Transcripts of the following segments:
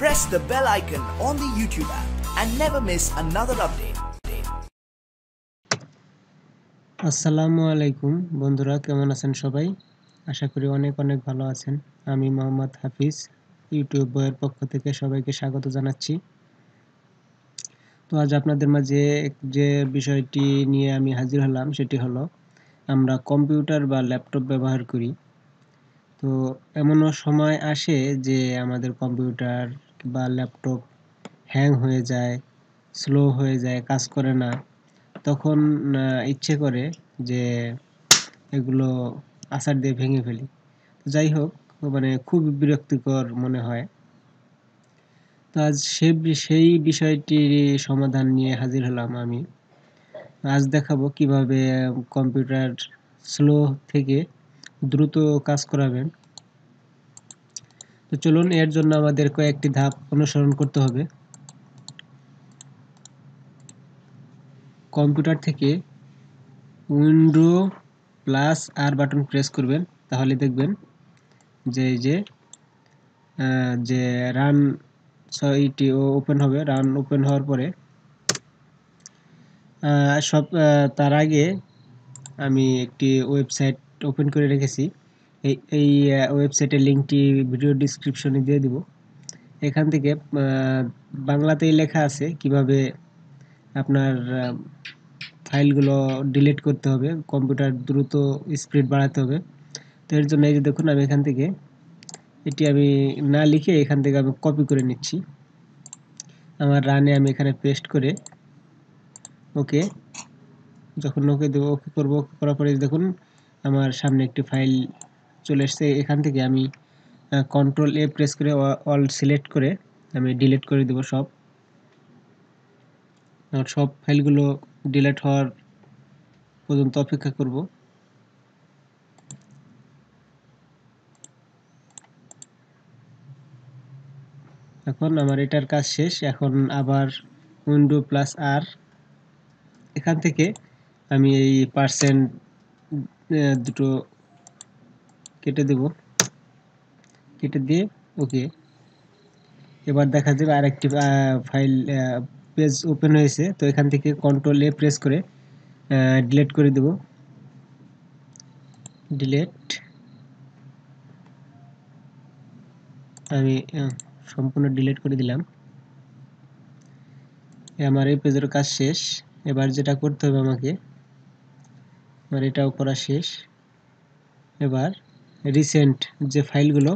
Press the bell icon on the YouTube app and never miss another update. আসসালামু আলাইকুম বন্ধুরা কেমন আছেন সবাই আশা করি অনেক অনেক ভালো আছেন আমি মোহাম্মদ হাফিজ ইউটিউব বইয়ের পক্ষ থেকে সবাইকে স্বাগত জানাচ্ছি তো আজ আপনাদের মাঝে যে বিষয়টি নিয়ে আমি হাজির হলাম সেটি হলো আমরা কম্পিউটার বা ল্যাপটপ ব্যবহার করি তো এমনও সময় আসে যে আমাদের কম্পিউটার বা ল্যাপটপ হ্যাং হয়ে যায় স্লো হয়ে যায় কাজ করে না তখন ইচ্ছে করে যে এগুলো আছাড় দিয়ে ভেঙে ফেলি যাই হোক মানে খুব বিরক্তিকর মনে হয় তো আজ সে সেই বিষয়টির সমাধান নিয়ে হাজির হলাম আমি আজ দেখাবো কিভাবে কম্পিউটার স্লো থেকে দ্রুত কাজ করাবেন তো চলুন এর জন্য আমাদের কয়েকটি ধাপ অনুসরণ করতে হবে কম্পিউটার থেকে উইন্ডো প্লাস আর বাটন প্রেস করবেন তাহলে দেখবেন যে যে যে রান ছয়টি ওপেন হবে রান ওপেন হওয়ার পরে সব তার আগে আমি একটি ওয়েবসাইট ওপেন করে রেখেছি এই এই ওয়েবসাইটের লিঙ্কটি ভিডিও ডিসক্রিপশনে দিয়ে দিব এখান থেকে বাংলাতেই লেখা আছে কিভাবে আপনার ফাইলগুলো ডিলিট করতে হবে কম্পিউটার দ্রুত স্পিড বাড়াতে হবে তো এর জন্য এই যে দেখুন আমি এখান থেকে এটি আমি না লিখে এখান থেকে আমি কপি করে নিচ্ছি আমার রানে আমি এখানে পেস্ট করে ওকে যখন ওকে দেবো ওকে করবো করার পরে দেখুন আমার সামনে একটি ফাইল চলে এসছে এখান থেকে আমি কন্ট্রোল এ প্রেস করে অল সিলেক্ট করে আমি ডিলিট করে দেব সব আর সব ফাইলগুলো ডিলিট হওয়ার পর্যন্ত অপেক্ষা করব এখন আমার এটার কাজ শেষ এখন আবার উইন্ডো প্লাস আর এখান থেকে আমি এই পার্সেন্ট দুটো কেটে দেব কেটে দিয়ে ওকে এবার দেখা যাবে আরেকটি ফাইল পেজ ওপেন হয়েছে তো এখান থেকে কন্ট্রোল এ প্রেস করে ডিলেট করে দেব ডিলেট আমি সম্পূর্ণ ডিলেট করে দিলাম আমার এই পেজের কাজ শেষ এবার যেটা করতে হবে আমাকে এবার এটাও করা শেষ এবার রিসেন্ট যে ফাইলগুলো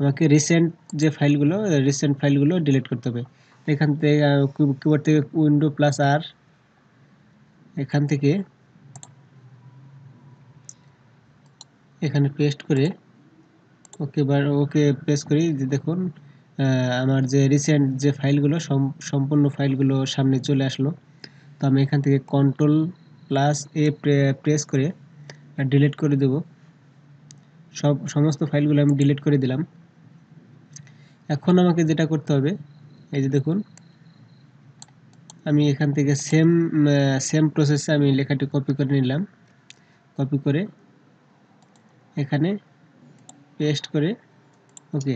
আমাকে রিসেন্ট যে ফাইলগুলো রিসেন্ট ফাইলগুলো ডিলিট করতে হবে এখান থেকে কিবোর্ড থেকে উইন্ডো প্লাস আর এখান থেকে এখানে পেস্ট করে ওকে বার ওকে প্রেস করি যে দেখুন আমার যে রিসেন্ট যে ফাইলগুলো সম্পূর্ণ ফাইলগুলো সামনে চলে আসলো তো আমি এখান থেকে কন্ট্রোল প্লাস এ প্রেস করে ডিলিট করে দেব সব সমস্ত ফাইলগুলো আমি ডিলিট করে দিলাম এখন আমাকে যেটা করতে হবে এই যে দেখুন আমি এখান থেকে সেম সেম প্রসেসে আমি লেখাটি কপি করে নিলাম কপি করে এখানে পেস্ট করে okay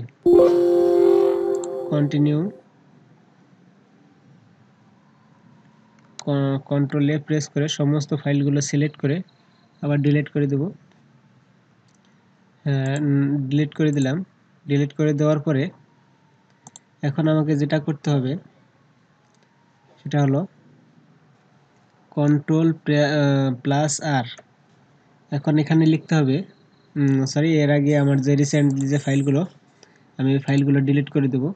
continue control A press করে সমস্ত ফাইলগুলো সিলেক্ট করে আবার ডিলিট করে দেব ডিলিট করে দিলাম ডিলিট করে দেওয়ার পরে এখন আমাকে যেটা করতে হবে সেটা হলো কন্ট্রোল প্লাস আর এখন এখানে লিখতে হবে সরি এর আগে আমার যে রিসেন্টলি যে ফাইলগুলো আমি ফাইলগুলো ডিলিট করে দেবো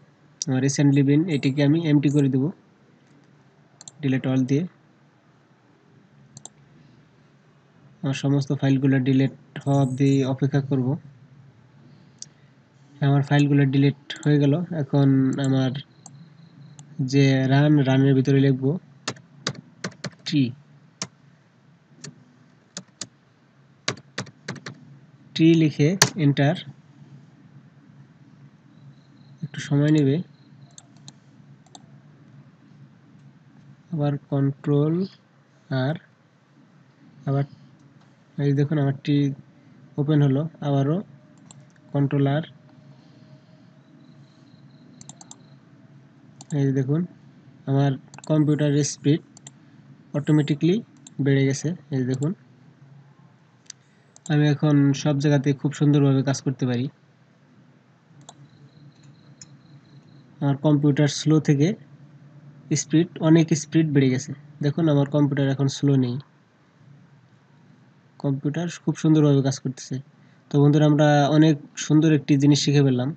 রিসেন্টলি বিন এটিকে আমি এমটি করে দেবো ডিলেট অল দিয়ে আমার সমস্ত ফাইলগুলো ডিলেট হওয়া অবধি অপেক্ষা করব আমার ফাইলগুলো ডিলেট হয়ে গেল এখন আমার যে রান রানের ভিতরে লিখব টি টি লিখে এন্টার একটু সময় নেবে আবার কন্ট্রোল আর আবার এই দেখুন আমারটি ওপেন হলো আবারও কন্ট্রোল আর এই দেখুন আমার কম্পিউটারের স্পিড অটোমেটিকলি বেড়ে গেছে এই দেখুন আমি এখন সব জায়গাতে খুব সুন্দরভাবে কাজ করতে পারি আমার কম্পিউটার স্লো থেকে স্পিড অনেক স্পিড বেড়ে গেছে দেখুন আমার কম্পিউটার এখন স্লো নেই কম্পিউটার খুব সুন্দরভাবে কাজ করতেছে তো বন্ধুরা আমরা অনেক সুন্দর একটি জিনিস শিখে পেলাম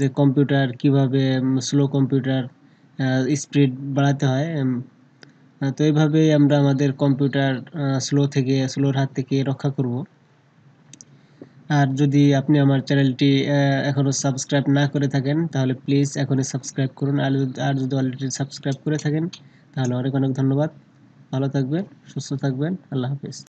যে কম্পিউটার কিভাবে স্লো কম্পিউটার স্পিড বাড়াতে হয় তো এইভাবেই আমরা আমাদের কম্পিউটার স্লো থেকে স্লোর হাত থেকে রক্ষা করবো আর যদি আপনি আমার চ্যানেলটি এখনও সাবস্ক্রাইব না করে থাকেন তাহলে প্লিজ এখনই সাবস্ক্রাইব করুন আর আর যদি অলরেডি সাবস্ক্রাইব করে থাকেন তাহলে অনেক অনেক ধন্যবাদ ভালো থাকবেন সুস্থ থাকবেন আল্লাহ হাফিজ